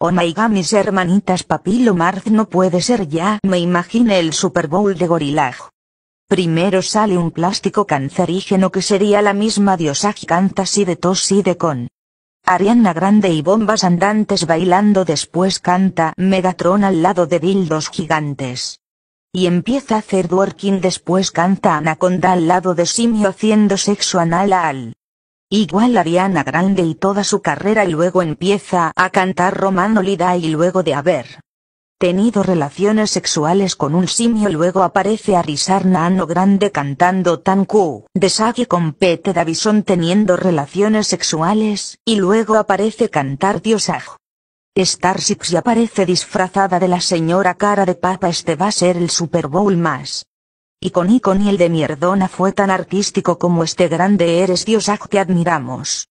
Oh my god mis hermanitas Papilo Marz no puede ser ya me imagine el Super Bowl de Gorilaj. Primero sale un plástico cancerígeno que sería la misma diosa canta y de tos y de con. Ariana Grande y bombas andantes bailando después canta Megatron al lado de dildos gigantes. Y empieza a hacer dworking después canta Anaconda al lado de Simio haciendo sexo anal al igual Ariana Grande y toda su carrera y luego empieza a cantar Romano Lida y luego de haber tenido relaciones sexuales con un simio luego aparece Arisar Nano Grande cantando Tanku de Sagi con Pete Davison teniendo relaciones sexuales y luego aparece cantar Diosaj. Starships y aparece disfrazada de la señora cara de papa este va a ser el Super Bowl más y con y y el de Mierdona fue tan artístico como este grande eres Dios que admiramos.